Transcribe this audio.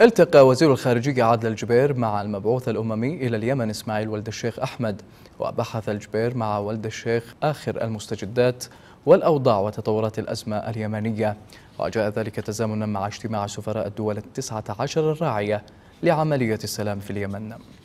التقى وزير الخارجية عادل الجبير مع المبعوث الأممي إلى اليمن إسماعيل ولد الشيخ أحمد وبحث الجبير مع ولد الشيخ آخر المستجدات والأوضاع وتطورات الأزمة اليمنية وجاء ذلك تزامنا مع اجتماع سفراء الدول التسعة عشر الراعية لعملية السلام في اليمن